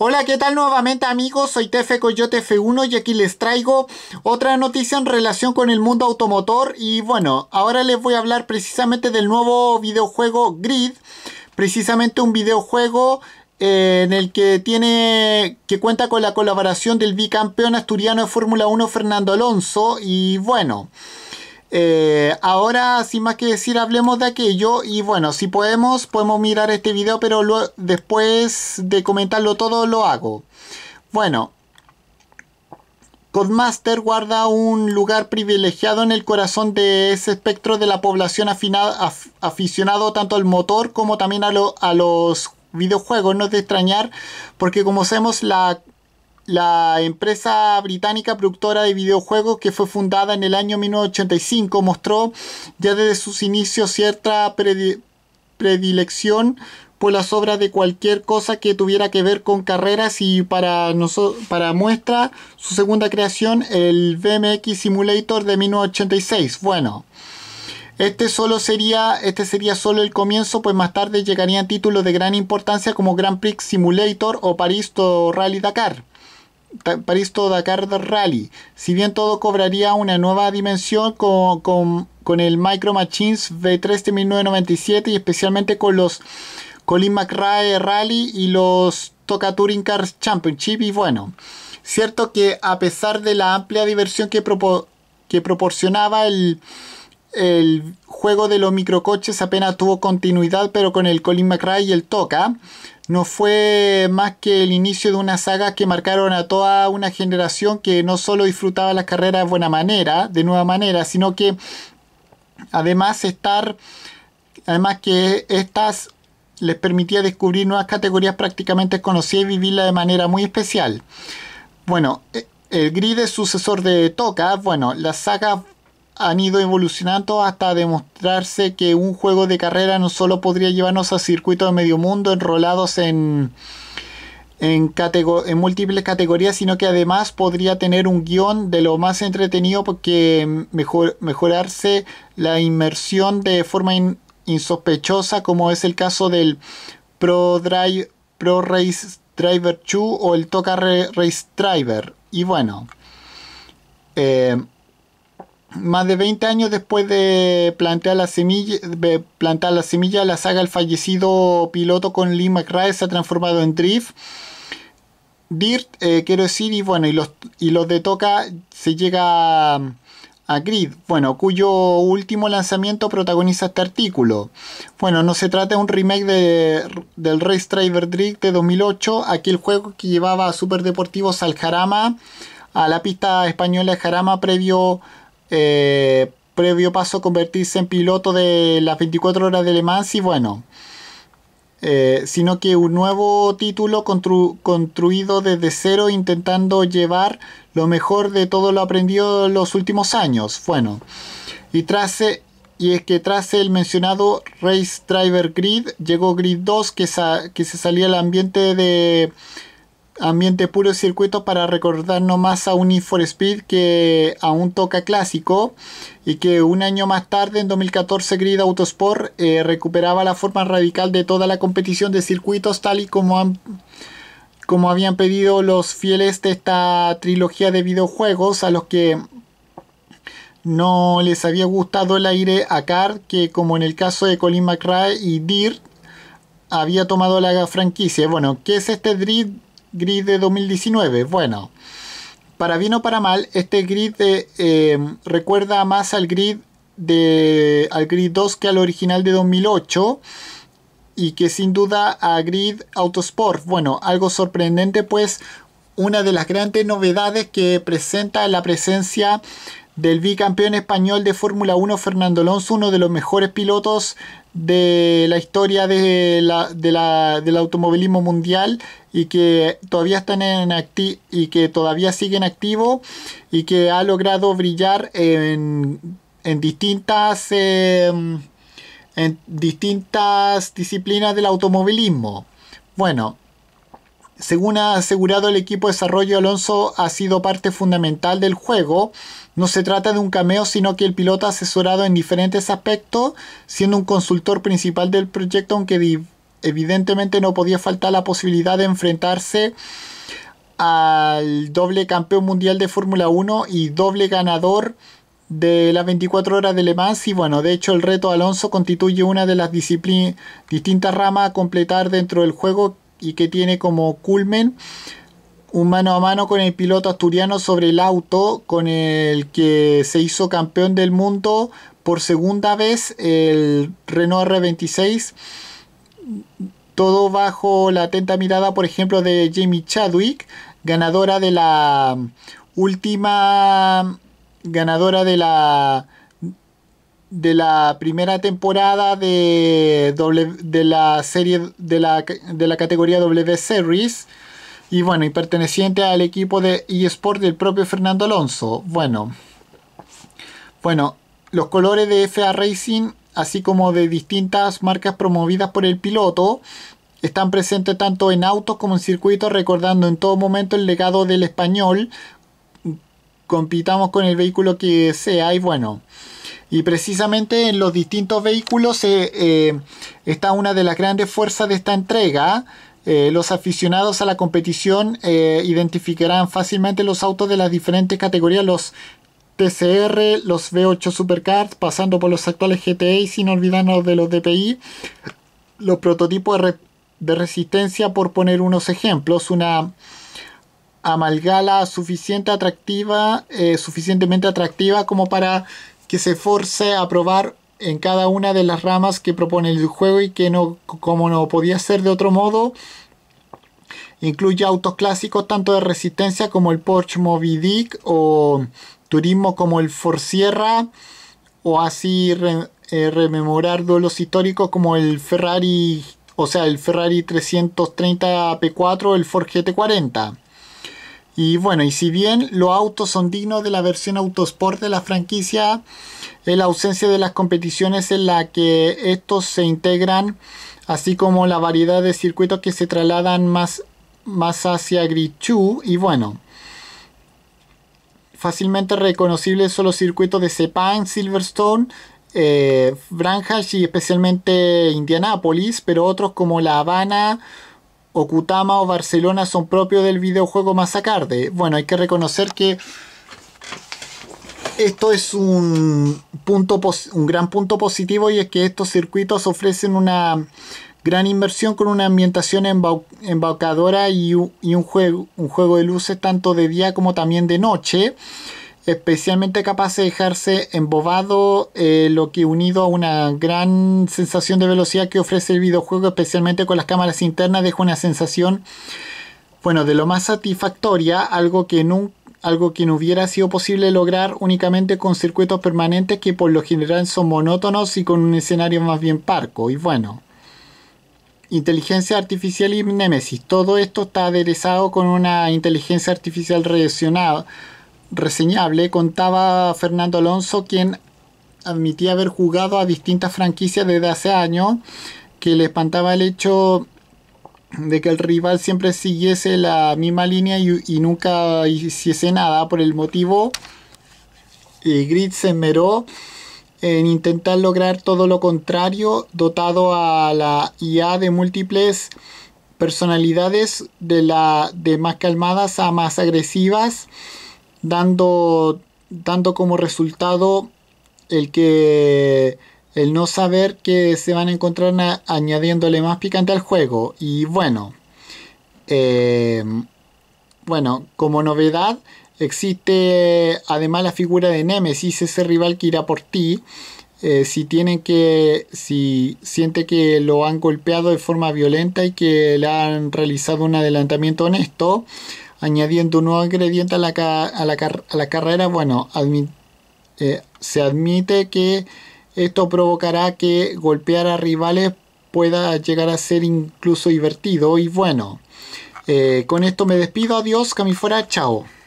Hola, ¿qué tal nuevamente amigos? Soy Tefe Coyote F1 y aquí les traigo otra noticia en relación con el mundo automotor y bueno, ahora les voy a hablar precisamente del nuevo videojuego Grid, precisamente un videojuego eh, en el que tiene que cuenta con la colaboración del bicampeón asturiano de Fórmula 1 Fernando Alonso y bueno, eh, ahora, sin más que decir, hablemos de aquello. Y bueno, si podemos, podemos mirar este video, pero después de comentarlo todo lo hago. Bueno, Codemaster guarda un lugar privilegiado en el corazón de ese espectro de la población aficionado tanto al motor como también a, a los videojuegos. No es de extrañar, porque como sabemos, la la empresa británica productora de videojuegos que fue fundada en el año 1985 mostró ya desde sus inicios cierta predilección por las obras de cualquier cosa que tuviera que ver con carreras y para, para muestra su segunda creación, el BMX Simulator de 1986. Bueno, este solo sería, este sería solo el comienzo, pues más tarde llegarían títulos de gran importancia como Grand Prix Simulator o Paris Rally Dakar. París-Dakar Rally. Si bien todo cobraría una nueva dimensión con, el Micro Machines V3 de 1997 y especialmente con los Colin McRae Rally y los Toca Touring Cars Championship. Y bueno, cierto que a pesar de la amplia diversión que, que proporcionaba el, el juego de los microcoches apenas tuvo continuidad, pero con el Colin McRae y el Toca no fue más que el inicio de una saga que marcaron a toda una generación que no solo disfrutaba las carreras de buena manera, de nueva manera, sino que además estar, además que estas les permitía descubrir nuevas categorías prácticamente desconocidas y vivirla de manera muy especial. Bueno, e, el grid es sucesor de Toca, bueno, la saga han ido evolucionando hasta demostrarse que un juego de carrera no solo podría llevarnos a circuitos de medio mundo enrolados en, en, en, múltiples categorías, sino que además podría tener un guión de lo más entretenido porque mejor, mejorarse la inmersión de forma insospechosa, como es el caso del Pro, Drive, Pro Race Driver 2 o el Toca Race Driver. Y bueno. Eh, más de 20 años después de plantear la semilla, plantar la semilla, la saga El fallecido piloto con Lee McRae se ha transformado en Drift. Dirt, eh, quiero decir, y bueno, y los, y los de Toca se llega a, Grid, bueno, cuyo último lanzamiento protagoniza este artículo. Bueno, no se trata de un remake del Race Driver Drift de 2008, aquel juego que llevaba a Super Deportivos al Jarama, a la pista española de Jarama previo eh, previo paso a convertirse en piloto de las 24 horas de Le Mans y bueno, eh, sino que un nuevo título construido desde cero intentando llevar lo mejor de todo lo aprendido en los últimos años. Bueno, y y es que tras el mencionado Race Driver Grid llegó Grid 2 que, que se salía al ambiente de ambiente puro circuito para recordarnos más a un for Speed que a un toca clásico y que un año más tarde, en 2014, Grid Autosport eh, recuperaba la forma radical de toda la competición de circuitos tal y como, como habían pedido los fieles de esta trilogía de videojuegos a los que no les había gustado el aire a Car que como en el caso de Colin McRae y Dirt había tomado la franquicia. Bueno, ¿qué es este Drift GRID de 2019. Bueno, para bien o para mal, este grid eh, em, recuerda más al grid de al grid 2 que al original de 2008 y que sin duda a grid autosport bueno algo sorprendente pues una de las grandes novedades que presenta la presencia del bicampeón español de Fórmula 1 Fernando Alonso, uno de los mejores pilotos de la historia de del automovilismo mundial y que todavía están en y que todavía activo y que ha logrado brillar en, en distintas em, en distintas disciplinas del automovilismo. Bueno, según ha asegurado el equipo de desarrollo, Alonso ha sido parte fundamental del juego. No se trata de un cameo, sino que el piloto ha asesorado en diferentes aspectos, siendo un consultor principal del proyecto, aunque evidentemente no podía faltar la posibilidad de enfrentarse al doble campeón mundial de Fórmula 1 y doble ganador de las 24 horas de Le Mans y bueno, de hecho el reto Alonso constituye una de las distintas ramas a completar dentro del juego y que tiene como culmen un mano a mano con el piloto asturiano sobre el auto con el que se hizo campeón del mundo por segunda vez el Renault R26 todo bajo la atenta mirada por ejemplo de Jamie Chadwick ganadora de la última ganadora de la de la primera temporada de, de la serie de la, categoría W Series y bueno, y perteneciente al equipo de eSport del propio Fernando Alonso. Bueno, bueno, los colores de FA Racing, así como de distintas marcas promovidas por el piloto, están presentes tanto en autos como en circuitos, recordando en todo momento el legado del español. Compitamos con el vehículo que sea y bueno. Y precisamente en los distintos vehículos eh, eh, está una de las grandes fuerzas de esta entrega. Eh, los aficionados a la competición identificarán fácilmente los autos de las diferentes categorías, los TCR, los V8 Supercars, pasando por los actuales y sin olvidarnos de los DPI, los prototipos de resistencia, por poner unos ejemplos, una Amalgala suficiente atractiva, suficientemente atractiva como para que se force a probar en cada una de las ramas que propone el juego y que no, como no podía ser de otro modo, incluye autos clásicos tanto de resistencia como el Porsche Moby Dick o turismo como el Ford Sierra o así eh, rememorar duelos históricos como el Ferrari, o sea, el Ferrari 330 P4 o el Ford GT40. Y bueno, y si bien los autos son dignos de la versión Autosport de la franquicia, eh, la ausencia de las competiciones en la que estos se integran, así como la variedad de circuitos que se trasladan más, más hacia Grichu... y bueno, fácilmente reconocibles son los circuitos de Sepang, Silverstone, eh, y especialmente Indianápolis, pero otros como La Habana, Okutama o Barcelona son propios del videojuego Masacarde. Bueno, hay que reconocer que esto es un, punto un gran punto positivo y es que estos circuitos ofrecen una gran inversión con una ambientación embaucadora y, un, juego, un juego de luces tanto de día como también de noche especialmente capaz de dejarse embobado, eh, lo que unido a una gran sensación de velocidad que ofrece el videojuego, especialmente con las cámaras internas, deja una sensación, bueno, de lo más satisfactoria, algo que no algo que no hubiera sido posible lograr únicamente con circuitos permanentes que por lo general son monótonos y con un escenario más bien parco y bueno inteligencia artificial y Nemesis. Todo esto está aderezado con una inteligencia artificial reaccionada reseñable, contaba Fernando Alonso, quien admitía haber jugado a distintas franquicias desde hace años, que le espantaba el hecho de que el rival siempre siguiese la misma línea y, nunca hiciese nada. Por el motivo, y Grid se meró en intentar lograr todo lo contrario, dotado a la IA de múltiples personalidades, de, la, de más calmadas a más agresivas dando, dando como resultado el que el no saber que se van a encontrar añadiéndole más picante al juego. Y bueno, eh, bueno, como novedad existe además la figura de Nemesis, ese rival que irá por ti. Eh, si tienen que, si siente que lo han golpeado de forma violenta y que le han realizado un adelantamiento honesto, añadiendo un nuevo ingrediente a la, a la, a la carrera, bueno, eh, se admite que esto provocará que golpear a rivales pueda llegar a ser incluso divertido y bueno. Eh, con esto me despido, adiós, que fuera, chao.